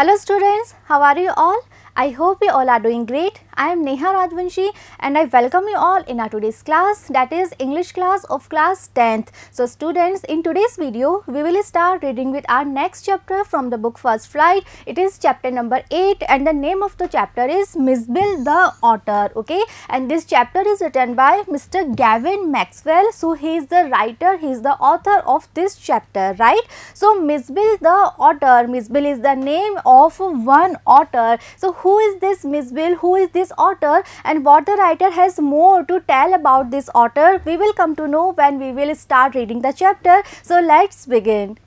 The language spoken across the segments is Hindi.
Hello students, how are you all? I hope you all are doing great I am Neha Rajvanshi, and I welcome you all in our today's class that is English class of class 10th. So students in today's video we will start reading with our next chapter from the book First Flight. It is chapter number 8 and the name of the chapter is Misbill the Otter okay and this chapter is written by Mr. Gavin Maxwell. So he is the writer, he is the author of this chapter right. So Misbill the Otter, Misbill is the name of one otter. So who is this Misbill, who is this this otter and what the writer has more to tell about this otter we will come to know when we will start reading the chapter. So, let's begin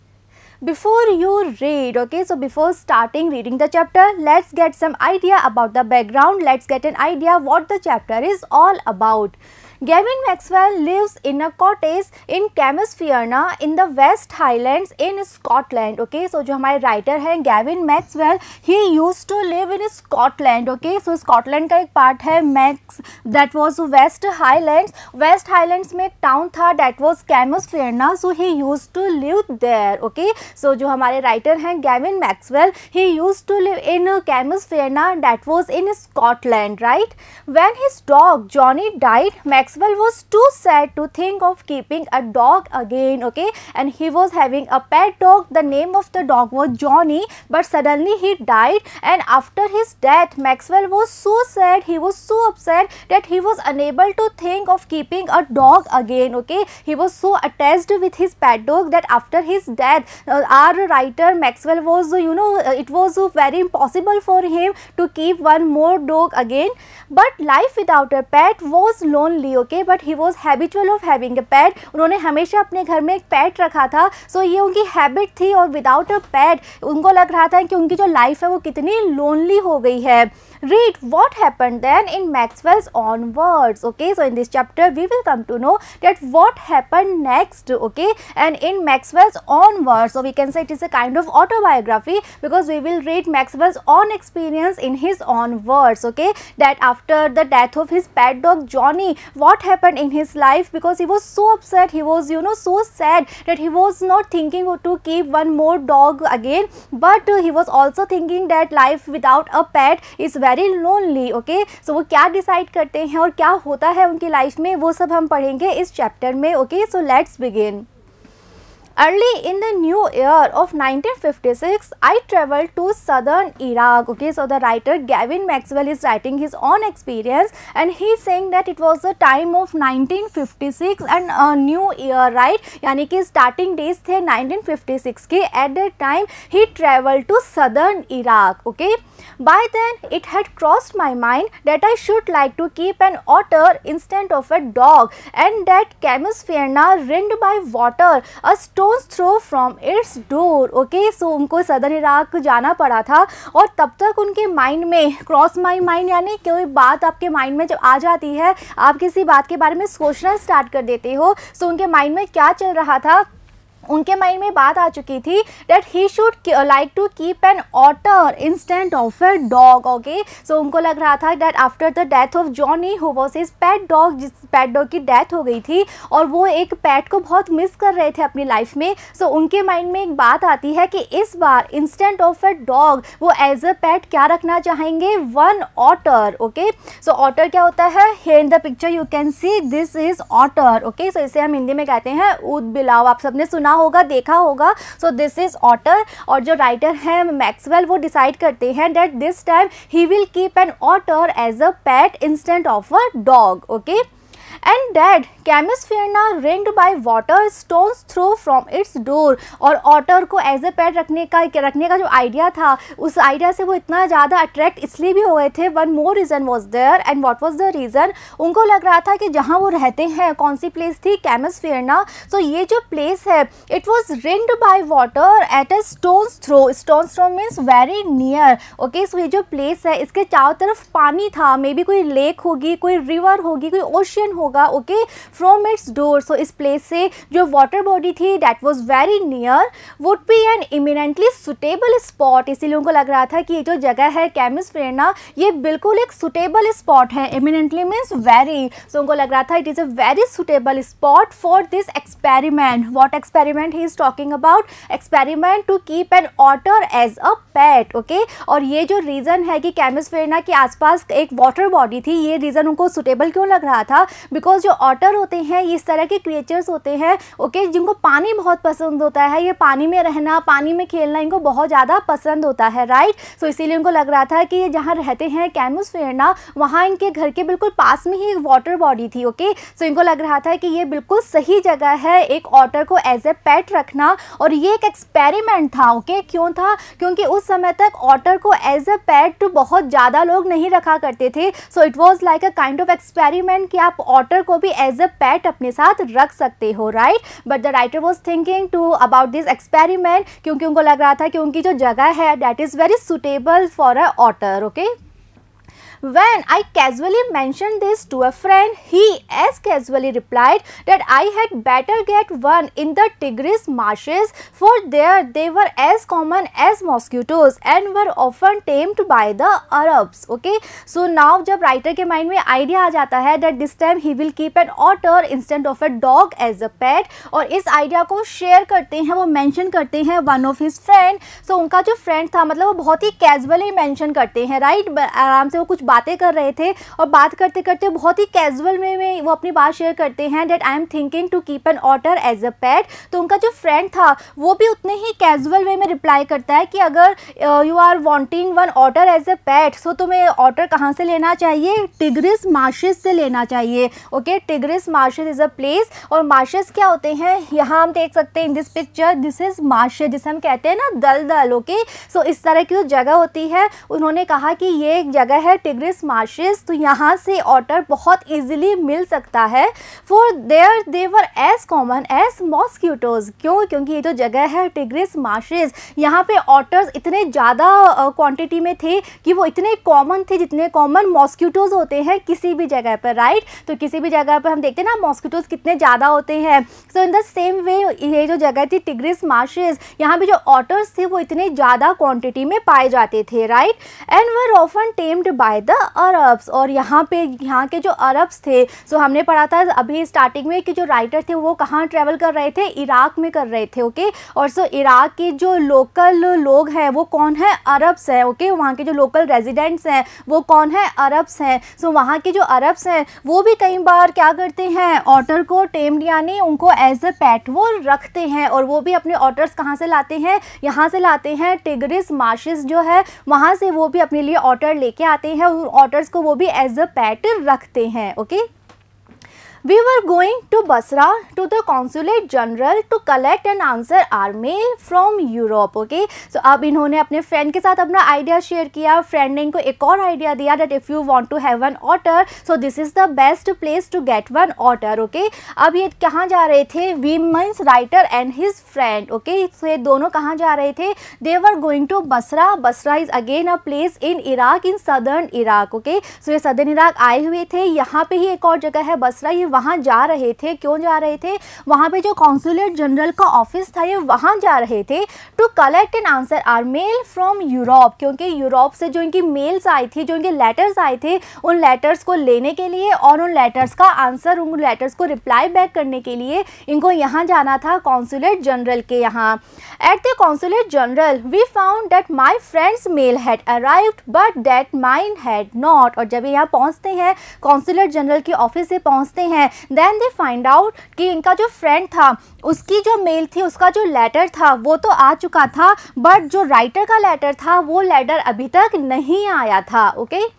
before you read okay so before starting reading the chapter let's get some idea about the background let's get an idea what the chapter is all about Gavin Maxwell lives in a cottage in Camus Fierna in the West Highlands in Scotland. Okay, so जो हमारे writer हैं Gavin Maxwell, he used to live in Scotland. Okay, so Scotland का part that was West Highlands. West Highlands में एक town था that was Camus Fierna. So he used to live there. Okay, so जो हमारे writer हैं Gavin Maxwell, he used to live in Camus Fierna that was in Scotland, right? When his dog Johnny died, Max Maxwell was too sad to think of keeping a dog again, okay? And he was having a pet dog. The name of the dog was Johnny, but suddenly he died. And after his death, Maxwell was so sad, he was so upset that he was unable to think of keeping a dog again, okay? He was so attached with his pet dog that after his death, uh, our writer Maxwell was, uh, you know, uh, it was uh, very impossible for him to keep one more dog again. But life without a pet was lonely be okay but he was habitual of having a pet उन्होंने हमेशा अपने घर में एक पैट रखा था सो so ये उनकी हैबिट थी और विदाउट अ पैड उनको लग रहा था कि उनकी जो लाइफ है वो कितनी लोनली हो गई है read what happened then in Maxwell's own words. Okay, so in this chapter we will come to know that what happened next. Okay, and in Maxwell's own words, so we can say it is a kind of autobiography because we will read Maxwell's own experience in his own words. Okay, that after the death of his pet dog Johnny, what happened in his life because he was so upset, he was you know so sad that he was not thinking to keep one more dog again, but uh, he was also thinking that life without a pet is very very lonely okay so वो क्या डिसाइड करते हैं और क्या होता है उनकी लाइफ में वो सब हम पढ़ेंगे इस चैप्टर में okay so let's begin Early in the new year of 1956, I traveled to southern Iraq. Okay, so the writer Gavin Maxwell is writing his own experience and he's saying that it was the time of 1956 and a new year, right? Yani ki starting days थे 1956 ke At that time, he traveled to southern Iraq. Okay, by then it had crossed my mind that I should like to keep an otter instead of a dog, and that Camus ringed by water, a stone stone's throw from its door okay so उनको सदर इराक जाना पड़ा था और तब तक उनके माइंड में क्रॉस माई माइंड यानी कोई बात आपके माइंड में जब आ जाती है आप किसी बात के बारे में सोचना स्टार्ट कर देते हो सो so, उनके माइंड में क्या चल रहा था उनके माइंड में बात आ चुकी थी that he should like to keep an otter instead of a dog okay so उनको लग रहा था that after the death of Jonnie who was his pet dog जिस पैट डॉग की डेथ हो गई थी और वो एक पैट को बहुत मिस कर रहे थे अपनी लाइफ में सो so, उनके माइंड में एक बात आती है कि इस बार इंस्टेंट ऑफ ए डॉग वो एज अ पैट क्या रखना चाहेंगे one otter okay so otter क्या होता है here in the picture you can see this is otter okay so इसे हम हिंदी में कहते हैं ऊद बिलाव आप सबने सुना होगा देखा होगा सो दिस इज़ ऑटर और जो राइटर है मैक्सवेल वो डिसाइड करते हैं that this time he will keep an otter as a pet instead of a dog okay that that Camusfearna ringed by water stone's throw from its door और ऑटर को एज ए पैड रखने का रखने का जो आइडिया था उस आइडिया से वो इतना ज़्यादा अट्रैक्ट इसलिए भी हो गए थे one more reason was there and what was the reason उनको लग रहा था कि जहाँ वो रहते हैं कौन सी प्लेस थी कैमिसफेरना सो so ये जो प्लेस है it was ringed by water at a stone's throw stone's throw means very near okay so ये जो प्लेस है इसके चारों तरफ पानी था मे बी कोई लेक होगी कोई रिवर होगी कोई ओशियन होगा होगा okay from its door so इस प्लेस से जो वाटर बॉडी थी that was very near would be an eminently suitable spot इसी लोगों को लग रहा था कि ये जो जगह है कैमिस प्रेरणा ये बिल्कुल एक सुटेबल स्पॉट है इमिनेंटली मीन्स वेरी सो उनको लग रहा था it is a very suitable spot for this experiment what experiment he is talking about experiment to keep an otter as a pet okay और ये जो रीज़न है कि कैमिस प्रेरणा के आसपास एक वाटर बॉडी थी ये रीज़न उनको सुटेबल क्यों लग रहा था बिकॉज जो ऑटर होते हैं ये इस तरह के क्रिएचर्स होते हैं ओके जिनको पानी बहुत पसंद होता है ये पानी में रहना पानी में खेलना इनको बहुत ज़्यादा पसंद होता है राइट सो so, इसीलिए उनको लग रहा था कि ये जहाँ रहते हैं कैमूस फेरना वहाँ इनके घर के बिल्कुल पास में ही एक वाटर बॉडी थी ओके सो so, इनको लग रहा था कि ये बिल्कुल सही जगह है एक ऑटर को एज ए पैट रखना और ये एक एक्सपेरिमेंट था ओके क्यों था क्योंकि उस समय तक ऑटर को एज अ पैट बहुत ज़्यादा लोग नहीं रखा करते थे so it was like a kind of experiment कि आप ऑटर डॉटर को भी एज अ पैट अपने साथ रख सकते हो right but the writer was thinking to about this experiment क्योंकि उनको लग रहा था कि उनकी जो जगह है that is very suitable for a otter okay When I casually mentioned this to a friend, he as casually replied that I had better get one in the Tigris marshes for there they were as common as mosquitoes and were often tamed by the Arabs. Okay, so now jab writer ke mind mein idea aa jata hai that this time he will keep an otter instead of a dog as a pet aur is idea ko share karte hain wo mention karte hain one of his friend so unka jo friend tha matlab wo bahut hi casually mention karte hain right आराम se wo kuch बातें कर रहे थे और बात करते करते बहुत ही कैजुअल वे में वो अपनी बात शेयर करते हैं that I am thinking to keep an otter as a pet तो उनका जो फ्रेंड था वो भी उतने ही कैजुअल वे में रिप्लाई करता है कि अगर you are wanting one otter as a pet so तुम्हें ऑटर कहाँ से लेना चाहिए टिग्रिस मार्शेस से लेना चाहिए okay Tigris marshes is a place और मार्शेस क्या होते हैं यहाँ हम देख सकते हैं in this picture this is marsh जिसे हम कहते हैं ना दल दल ओके सो इस तरह की जो जगह होती है उन्होंने कहा कि ये एक जगह है टिग्रिस this मार्शेस तो यहाँ से ऑटर बहुत इजीली मिल सकता है for there they were as common as mosquitoes क्यों क्योंकि ये जो जगह है टिग्रिस मार्शेस यहाँ पे ऑटर्स इतने ज़्यादा क्वांटिटी में थे कि वो इतने कॉमन थे जितने कॉमन मॉस्क्यूटोज होते हैं किसी भी जगह पर राइट तो किसी भी जगह पर हम देखते हैं ना मॉस्किटोज़ कितने ज़्यादा होते हैं सो इन द सेम वे ये जो जगह थी टिग्रिस मार्शेज यहाँ पे जो ऑटर्स थे वो इतने ज़्यादा क्वान्टिटी में पाए जाते थे right and were often tamed by the Arabs और यहाँ पे यहाँ के जो अरब्स थे सो हमने पढ़ा था अभी स्टार्टिंग में कि जो राइटर थे वो कहाँ ट्रैवल कर रहे थे इराक में कर रहे थे ओके और सो इराक के जो लोकल लोग हैं वो कौन है अरब्स हैं ओके वहाँ के जो लोकल रेजिडेंट्स हैं वो कौन है अरब्स हैं सो वहाँ के जो अरब्स हैं वो भी कई बार क्या करते हैं ऑटर को टेम्ड यानी उनको एज अ पैट वो रखते हैं और वो भी अपने ऑटर्स कहाँ से लाते हैं यहाँ से लाते हैं टिगरिस मार्शिस जो है वहाँ से वो भी अपने लिए ऑटर लेके आते हैं ऑटर्स को वो भी एज अ पैट रखते हैं okay we were going to Basra to the consulate general to collect and answer our mail from Europe okay so अब इन्होंने अपने फ्रेंड के साथ अपना आइडिया शेयर किया फ्रेंड ने इनको एक और आइडिया दिया that if you want to have one otter so this is the best place to get one otter okay अब ये कहाँ जा रहे थे we means writer and his friend okay so ये दोनों कहाँ जा रहे थे they were going to Basra Basra is again a place in Iraq in southern Iraq okay so ये सदर्न इराक आए हुए थे यहाँ पे ही एक और जगह है बसरा ये वहाँ जा रहे थे क्यों जा रहे थे वहाँ पे जो कॉन्सुलेट जनरल का ऑफिस था ये वहाँ जा रहे थे to collect and answer our mail from Europe क्योंकि यूरोप से जो इनकी मेल्स आई थी जो इनके लेटर्स आए थे उन लेटर्स को लेने के लिए और उन लेटर्स का आंसर उन लेटर्स को रिप्लाई बैक करने के लिए इनको यहाँ जाना था कॉन्सुलेट जनरल के यहाँ at the consulate general we found that my friend's mail had arrived but that mine had not और जब यहाँ पहुँचते हैं कॉन्सुलेट जनरल के ऑफिस से पहुँचते हैं हैं देन दे फाइंड आउट कि इनका जो फ्रेंड था उसकी जो मेल थी उसका जो लेटर था वो तो आ चुका था बट जो राइटर का लेटर था वो लेटर अभी तक नहीं आया था okay okay?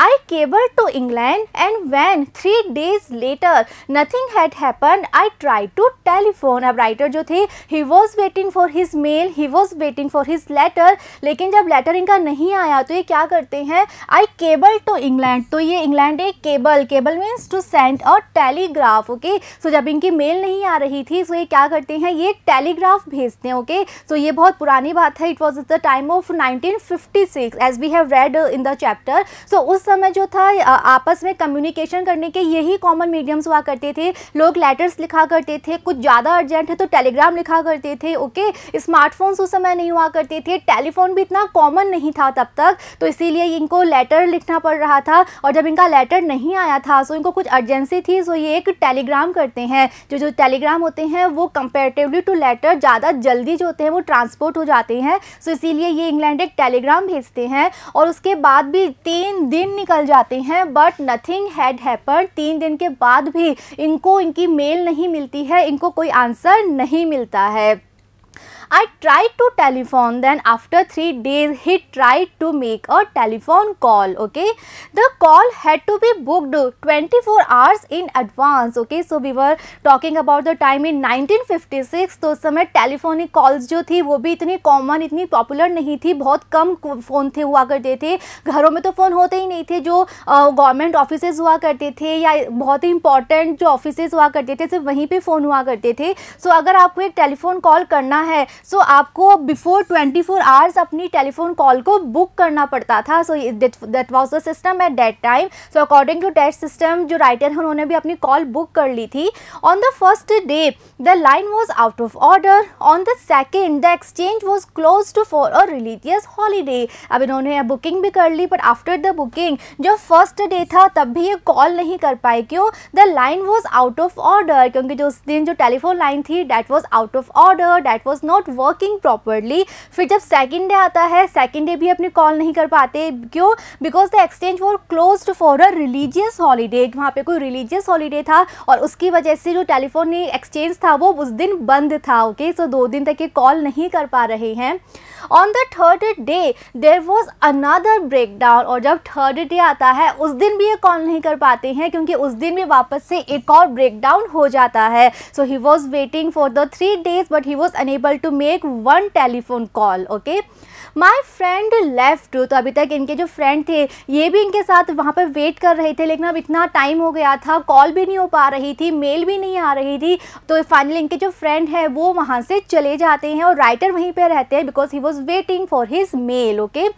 I cabled to England and when three days later nothing had happened, I tried to telephone. अब राइटर जो थे he was waiting for his mail, he was waiting for his letter. लेकिन जब लेटर इनका नहीं आया तो ये क्या करते हैं I cabled to England. तो ये इंग्लैंड एक cable cable means to send और टेलीग्राफ ओके सो जब इनकी मेल नहीं आ रही थी सो so ये क्या करते हैं ये टेलीग्राफ भेजते हैं ओके okay? सो so ये बहुत पुरानी बात है it was the time of 1956 as we have read in the chapter so उस समय जो था आपस में कम्युनिकेशन करने के यही कॉमन मीडियम्स हुआ करते थे लोग लेटर्स लिखा करते थे कुछ ज़्यादा अर्जेंट है तो टेलीग्राम लिखा करते थे ओके स्मार्टफोन्स उस समय नहीं हुआ करते थे टेलीफोन भी इतना कॉमन नहीं था तब तक तो इसीलिए इनको लेटर लिखना पड़ रहा था और जब इनका लेटर नहीं आया था सो इनको कुछ अर्जेंसी थी सो ये एक टेलीग्राम करते हैं जो जो टेलीग्राम होते हैं वो कंपेरेटिवली टू लेटर ज़्यादा जल्दी जो होते हैं वो ट्रांसपोर्ट हो जाते हैं सो इसीलिए ये इंग्लैंड एक टेलीग्राम भेजते हैं और उसके बाद भी तीन दिन निकल जाते हैं बट नथिंग हैड हैपन तीन दिन के बाद भी इनको इनकी मेल नहीं मिलती है इनको कोई आंसर नहीं मिलता है I tried to telephone then after 3 days he tried to make a telephone call okay. The call had to be booked 24 hours in advance okay. So we were talking about the time in 1956 तो उस समय टेलीफोनिक कॉल्स जो थी वो भी इतनी कॉमन इतनी पॉपुलर नहीं थी बहुत कम फ़ोन थे हुआ करते थे घरों में तो फ़ोन होते ही नहीं थे जो गवर्नमेंट ऑफिसेज हुआ करते थे या बहुत ही इंपॉर्टेंट जो ऑफिसेज हुआ करते थे सिर्फ वहीं पे फ़ोन हुआ करते थे सो so, अगर आपको एक टेलीफोन कॉल करना है सो so, आपको बिफोर 24 आवर्स अपनी टेलीफोन कॉल को बुक करना पड़ता था so that was the system at that time so according to that system जो राइटर हैं उन्होंने भी अपनी कॉल बुक कर ली थी on the first day the line was out of order on the second the exchange was closed to for a religious holiday अब इन्होंने बुकिंग भी कर ली बट आफ्टर द बुकिंग जो फर्स्ट डे था तब भी ये कॉल नहीं कर पाए क्यों the line was out of order क्योंकि जो उस दिन जो टेलीफोन लाइन थी that was out of order that was not not working properly फिर जब सेकेंड डे आता है सेकेंड डे भी अपनी कॉल नहीं कर पाते क्यों because the exchange were closed for a religious holiday वहाँ पे कोई रिलीजियस हॉलीडे था और उसकी वजह से जो टेलीफोन एक्सचेंज था वो उस दिन बंद था ओके okay? सो so, दो दिन तक ये कॉल नहीं कर पा रहे हैं on the third day there was another breakdown और जब थर्ड डे आता है उस दिन भी ये कॉल नहीं कर पाते हैं क्योंकि उस दिन भी वापस से एक और ब्रेकडाउन हो जाता है so he was waiting for the three days but he was unable to make one telephone call okay my friend left तो अभी तक इनके जो फ्रेंड थे ये भी इनके साथ वहाँ पर वेट कर रहे थे लेकिन अब इतना टाइम हो गया था कॉल भी नहीं हो पा रही थी मेल भी नहीं आ रही थी तो फाइनली इनके जो फ्रेंड है वो वहाँ से चले जाते हैं और राइटर वहीं पर रहते हैं because he was waiting for his mail okay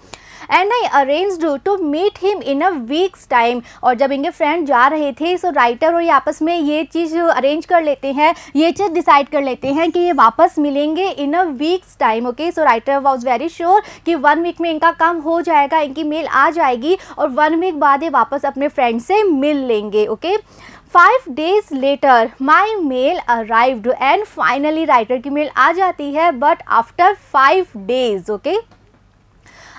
and I arranged to meet him in a week's time और जब इनके फ्रेंड जा रहे थे सो राइटर और ये आपस में ये चीज़ अरेंज कर लेते हैं ये चीज़ डिसाइड कर लेते हैं कि ये वापस मिलेंगे in a week's time okay so writer was very sure कि वन वीक में इनका काम हो जाएगा इनकी मेल आ जाएगी और वन वीक बाद ये वापस अपने फ्रेंड से मिल लेंगे okay five days later my mail arrived and finally writer की मेल आ जाती है but after five days okay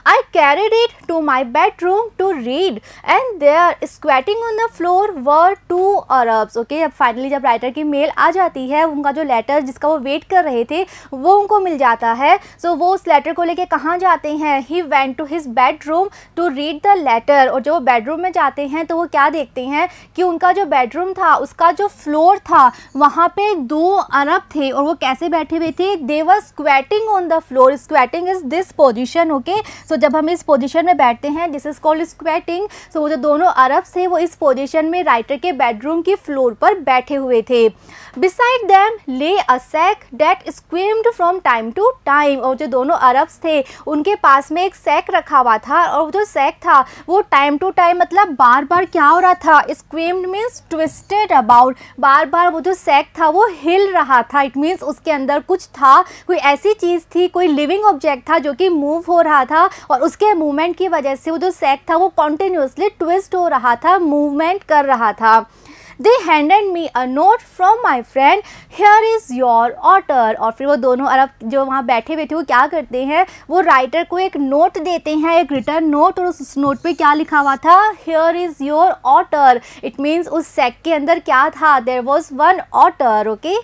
I carried it to my bedroom to read and there squatting on the floor were two Arabs. Okay, अब फाइनली जब राइटर की मेल आ जाती है उनका जो लेटर जिसका वो वेट कर रहे थे वो उनको मिल जाता है सो so, वो उस लेटर को लेके कहाँ जाते हैं he went to his bedroom to read the letter और जब वो बेडरूम में जाते हैं तो वो क्या देखते हैं कि उनका जो बेडरूम था उसका जो फ्लोर था वहाँ पे दो अरब थे और वो कैसे बैठे हुए थे they were squatting on the floor squatting is this position okay so जब हम इस पोजीशन में बैठते हैं this is called squatting so वो जो दोनों अरब्स थे वो इस पोजीशन में राइटर के बेडरूम की फ्लोर पर बैठे हुए थे beside them lay a sack that squirmed from time to time और जो दोनों अरब्स थे उनके पास में एक सेक रखा हुआ था और जो सेक था वो टाइम टू टाइम मतलब बार बार क्या हो रहा था स्क्विम्ड मीन्स ट्विस्टेड अबाउट बार बार वो जो सेक था वो हिल रहा था इट मीन्स उसके अंदर कुछ था कोई ऐसी चीज़ थी कोई लिविंग ऑब्जेक्ट था जो कि मूव हो रहा था और उसके मूवमेंट की वजह से वो जो सैक था वो कॉन्टिन्यूसली ट्विस्ट हो रहा था मूवमेंट कर रहा था they handed me a note from my friend here is your otter और फिर वो दोनों अरब जो वहाँ बैठे हुए थे वो क्या करते हैं वो राइटर को एक नोट देते हैं एक रिटर्न नोट और उस नोट पर क्या लिखा हुआ था here is your otter it means उस सेक के अंदर क्या था there was one otter okay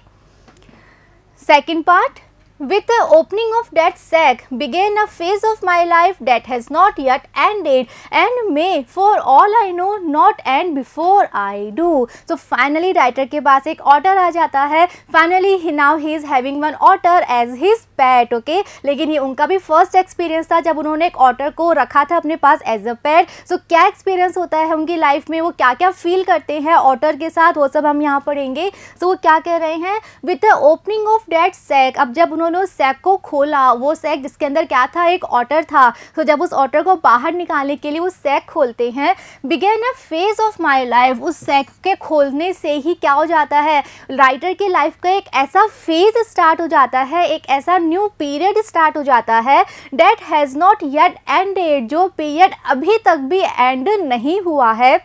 second part With the opening of that sack began a phase of my life that has not yet ended and may for all I know not end before I do. So finally writer के पास एक otter आ जाता है Finally he now he is having one otter as his pet okay. लेकिन ये उनका भी first experience था जब उन्होंने एक otter को रखा था अपने पास as a pet. So क्या experience होता है उनकी life में वो क्या क्या feel करते हैं otter के साथ वो सब हम यहाँ पढ़ेंगे. So वो क्या कह रहे हैं With the opening of that sack अब जब उन्होंने उन्होंने उस सैक को खोला वो सैक जिसके अंदर क्या था एक ऑटर था तो जब उस ऑटर को बाहर निकालने के लिए वो सैक खोलते हैं began a phase of my life उस सैक के खोलने से ही क्या हो जाता है राइटर की लाइफ का एक ऐसा फेज स्टार्ट हो जाता है एक ऐसा न्यू पीरियड स्टार्ट हो जाता है that has not yet ended जो पीरियड अभी तक भी एंड नहीं हुआ है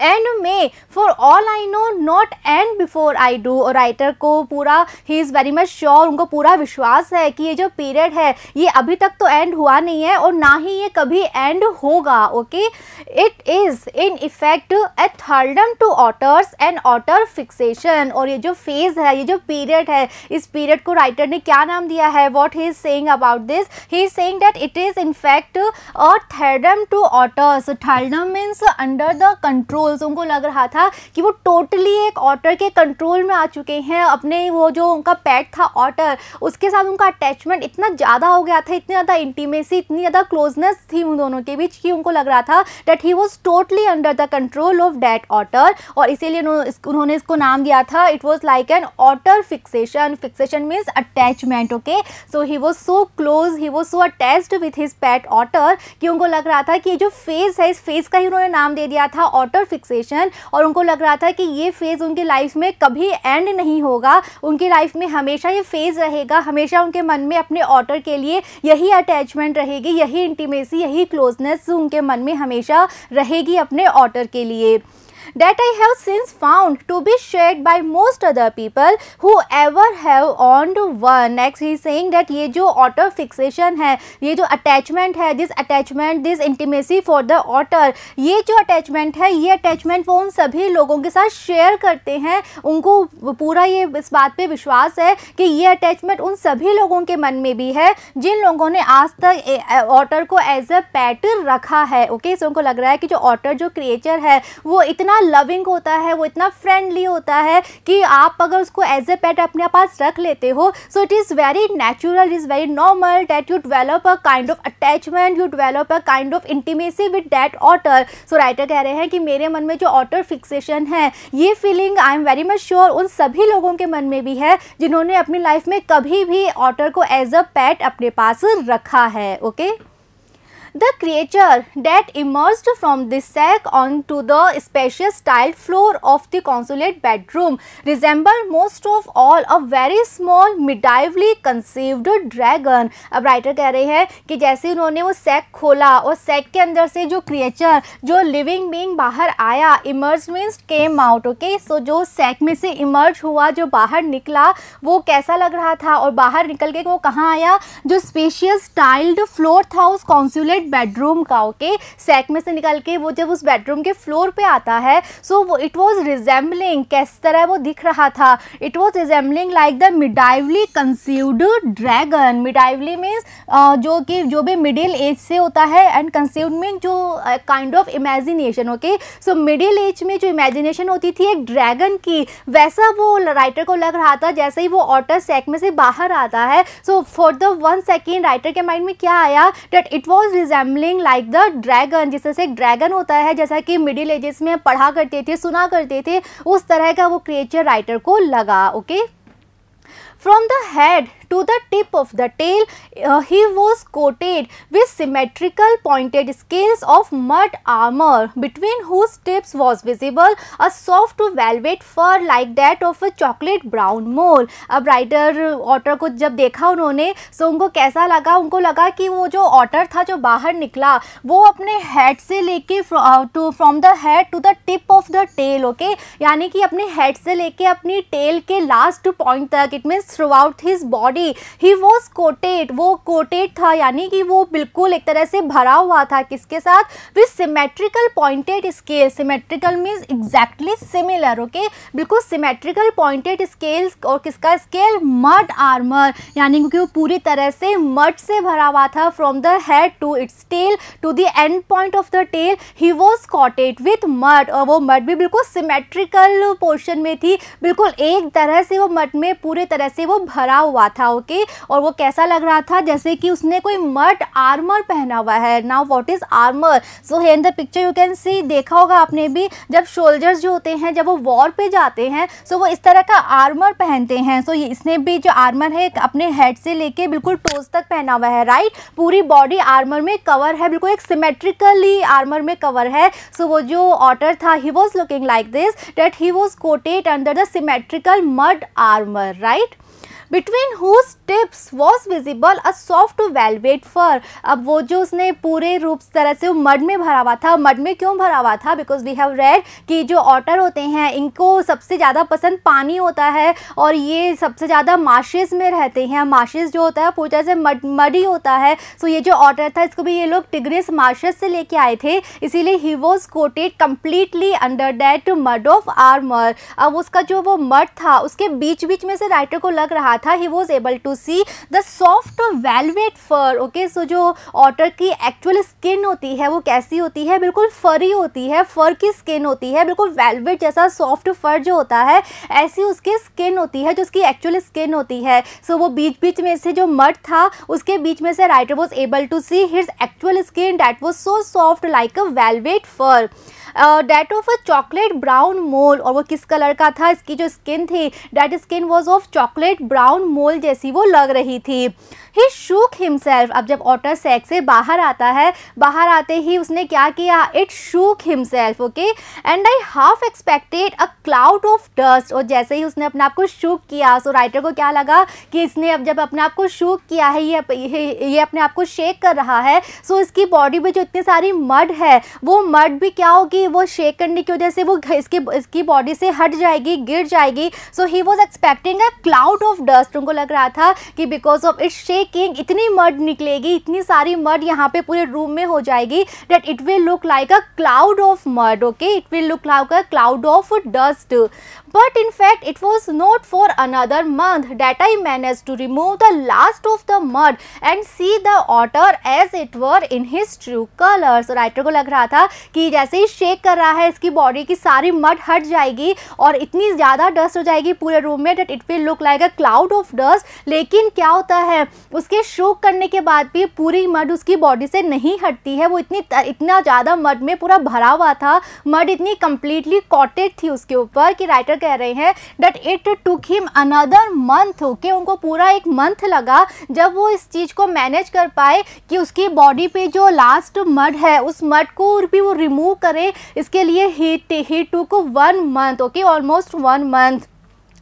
and may for all I know not end before I do और राइटर को पूरा he is very much sure उनको पूरा विश्वास है कि ये जो पीरियड है ये अभी तक तो एंड हुआ नहीं है और ना ही ये कभी एंड होगा okay it is in effect a thraldom to otters and otter fixation और ये जो फेज़ है ये जो पीरियड है इस पीरियड को राइटर ने क्या नाम दिया है what he is saying about this he is saying that it is in fact a thraldom to otters thraldom means under the control बुल्सों को लग रहा था कि वो टोटली एक ऑटर के कंट्रोल में आ चुके हैं अपने वो जो उनका पैट था ऑटर उसके साथ उनका अटैचमेंट इतना ज़्यादा हो गया था इतनी ज़्यादा इंटीमेसी इतनी ज़्यादा क्लोजनेस थी उन दोनों के बीच कि उनको लग रहा था that he was totally under the control of that otter और इसीलिए उन्होंने इसको नाम दिया था it was like an otter fixation fixation means attachment okay so he was so close he was so attached with his pet otter कि उनको लग रहा था कि ये जो फेस है इस फेस का ही उन्होंने नाम दे दिया था ऑटर फिक्स फिक्सेशन और उनको लग रहा था कि ये फेज़ उनकी लाइफ में कभी एंड नहीं होगा उनकी लाइफ में हमेशा ये फेज़ रहेगा हमेशा उनके मन में अपने ऑर्डर के लिए यही अटैचमेंट रहेगी यही इंटीमेसी यही क्लोजनेस उनके मन में हमेशा रहेगी अपने ऑर्डर के लिए that I have since found to be shared by most other people who ever have owned one. Next, he is saying that ये जो ऑटर फिक्सेशन है ये जो अटैचमेंट है this attachment this intimacy for the otter ये जो अटैचमेंट है ये अटैचमेंट वो उन सभी लोगों के साथ शेयर करते हैं उनको पूरा ये इस बात पे विश्वास है कि ये अटैचमेंट उन सभी लोगों के मन में भी है जिन लोगों ने आज तक ऑटर को एज अ पैट रखा है ओके okay? सो so, उनको लग रहा है कि जो ऑटर जो क्रिएचर है वो इतना इतना लविंग होता है वो इतना फ्रेंडली होता है कि आप अगर उसको एज ए पेट अपने पास रख लेते हो so it is very natural is very normal that you develop a kind of attachment you develop a kind of intimacy with that otter so writer कह रहे हैं कि मेरे मन में जो ऑटर फिक्सेशन है ये feeling I am very much sure उन सभी लोगों के मन में भी है जिन्होंने अपनी लाइफ में कभी भी ऑटर को एज अ पैट अपने पास रखा है okay okay? The creature that emerge from this sack on to the spacious tiled floor of the consulate bedroom resembled most of all a very small medievally conceived dragon अब राइटर कह रहे हैं कि जैसे उन्होंने वो सेक खोला और सैक के अंदर से जो क्रिएचर जो लिविंग बींग बाहर आया emerge means came out okay so जो सेक में से इमर्ज हुआ जो बाहर निकला वो कैसा लग रहा था और बाहर निकल के वो कहाँ आया जो स्पेशियस स्टाइल्ड फ्लोर था उस कॉन्सुलेट सेपरेट बेडरूम का ओके okay? सैक में से निकल के वो जब उस बेडरूम के फ्लोर पे आता है सो वो इट वॉज रिजेम्बलिंग किस तरह वो दिख रहा था it was resembling like the medievally conceived dragon medievally means जो कि जो भी मिडिल एज से होता है एंड कंसीव्ड मीन जो kind of imagination okay so middle age में जो इमेजिनेशन होती थी एक ड्रैगन की वैसा वो राइटर को लग रहा था जैसे ही वो ऑटर सैक में से बाहर आता है so for the one second writer के माइंड में क्या आया that it was resembling like the dragon जिस तरह से एक ड्रैगन होता है जैसा कि मिडिल एजेस में पढ़ा करते थे सुना करते थे उस तरह का वो क्रिएचर राइटर को लगा okay from the head to the tip of the tail, uh, he was coated with symmetrical pointed scales of mud armor between whose tips was visible a soft velvet fur like that of a chocolate brown mole. अब writer otter ko jab dekha unhone so unko kaisa laga unko laga ki wo jo otter tha jo bahar nikla wo apne head se leke to from the head to the tip of the tail okay yani ki apne head se leke apni tail ke last point tak it means throughout his body body he was coated वो कोटेड था यानी कि वो बिल्कुल एक तरह से भरा हुआ था किसके साथ with symmetrical pointed scale symmetrical means exactly similar okay बिल्कुल सिमेट्रिकल पॉइंटेड स्केल्स और किसका स्केल मड आर्मर यानी क्योंकि वो पूरी तरह से मड से भरा हुआ था from the head to its tail to the end point of the tail he was coated with mud और वो मड भी बिल्कुल सिमेट्रिकल पोर्शन में थी बिल्कुल एक तरह से वो मड में पूरे तरह से वो भरा हुआ था नाव के और वो कैसा लग रहा था जैसे कि उसने कोई मर्ट आर्मर पहना हुआ है now what is armour so है in the picture you can see देखा होगा आपने भी जब शोल्जर्स जो होते हैं जब वो वॉर पे जाते हैं सो वो इस तरह का आर्मर पहनते हैं सो ये इसने भी जो आर्मर है अपने हेड से लेके बिल्कुल टोज तक पहना हुआ है राइट पूरी बॉडी आर्मर में कवर है बिल्कुल एक सिमेट्रिकली आर्मर में कवर है सो वो जो ऑटर था he was looking like this that he was coated under the symmetrical mud armour right right? Between whose tips was visible a soft velvet fur अब वो जो उसने पूरे रूप तरह से मड में भरा हुआ था मड में क्यों भरा हुआ था बिकॉज वी हैव रेड कि जो ऑटर होते हैं इनको सबसे ज़्यादा पसंद पानी होता है और ये सबसे ज़्यादा माशेज़ में रहते हैं माशेज़ जो होता है पूरी तरह से मड मड ही होता है सो so ये जो ऑटर था इसको भी ये लोग टिग्रेस माशेज से लेके आए थे इसीलिए he was coated completely under that mud of armour अब उसका जो वो मड था उसके बीच बीच में से राइटर को लग रहा था he was able to see the soft velvet fur okay so जो ऑटर की एक्चुअल स्किन होती है वो कैसी होती है बिल्कुल फरी होती है फर की स्किन होती है बिल्कुल वेलवेट जैसा सॉफ्ट फर जो होता है ऐसी उसकी स्किन होती है जो उसकी एक्चुअल स्किन होती है सो so, वो बीच बीच में से जो मर्ड था उसके बीच में से writer was able to see his actual skin that was so soft like a velvet fur that of a chocolate brown mole और वो किस कलर का था इसकी जो स्किन थी that skin was of chocolate brown mole जैसी वो लग रही थी ही शूक हिमसेल्फ अब जब ऑटर सेक्स से बाहर आता है बाहर आते ही उसने क्या किया it shook himself okay and I half expected a cloud of dust और जैसे ही उसने अपने आप को शूक किया सो so राइटर को क्या लगा कि इसने अब जब अपने आप को शूक किया है ये ये अपने आप को शेक कर रहा है सो so इसकी बॉडी में जो इतनी सारी मड है वो मड भी क्या होगी वो शेक करने की वजह से वो इसकी इसकी बॉडी से हट जाएगी गिर जाएगी so he was expecting a cloud of dust उनको लग रहा था कि बिकॉज ऑफ इट शेक एक इतनी मड निकलेगी इतनी सारी मड यहाँ पे पूरे रूम में हो जाएगी that it will look like a cloud of mud okay it will look like a cloud of dust But in fact it was not for another month that I manage to remove the last of the mud and see the otter as it were in his true colors. Writer को लग रहा था कि जैसे ही शेक कर रहा है इसकी बॉडी की सारी मड हट जाएगी और इतनी ज़्यादा डस्ट हो जाएगी पूरे रूम में that it will look like a cloud of dust लेकिन क्या होता है उसके शोक करने के बाद भी पूरी मड उसकी बॉडी से नहीं हटती है वो इतनी इतना ज़्यादा मड में पूरा भरा हुआ था मड इतनी कम्प्लीटली कॉटेड थी उसके ऊपर कि राइटर कह रहे हैं that it took him another month okay उनको पूरा एक मंथ लगा जब वो इस चीज़ को मैनेज कर पाए कि उसकी बॉडी पे जो लास्ट मड है उस मड को भी वो रिमूव करें इसके लिए he he took one month okay almost one month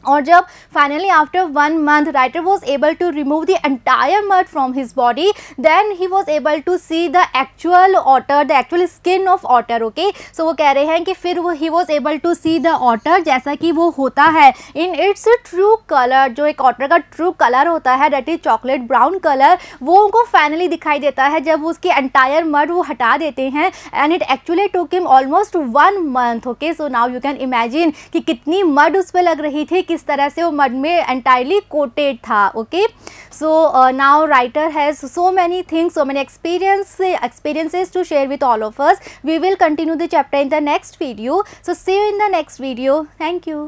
और जब finally after one month writer was able to remove the entire mud from his body then he was able to see the actual otter the actual skin of otter okay so वो कह रहे हैं कि फिर वो he was able to see the otter जैसा कि वो होता है इन इट्स ट्रू कलर जो एक ऑटर का ट्रू कलर होता है that is chocolate brown colour वो उनको फाइनली दिखाई देता है जब उसकी एंटायर मर्ड वो हटा देते हैं and it actually took him almost one month okay so now you can imagine कि कितनी मर्ड उस पर लग रही थी किस तरह से वो मड में एंटायरली कोटेड था okay so now writer has so many things so many experience experiences to share with all of us we will continue the chapter in the next video so save in the next video thank you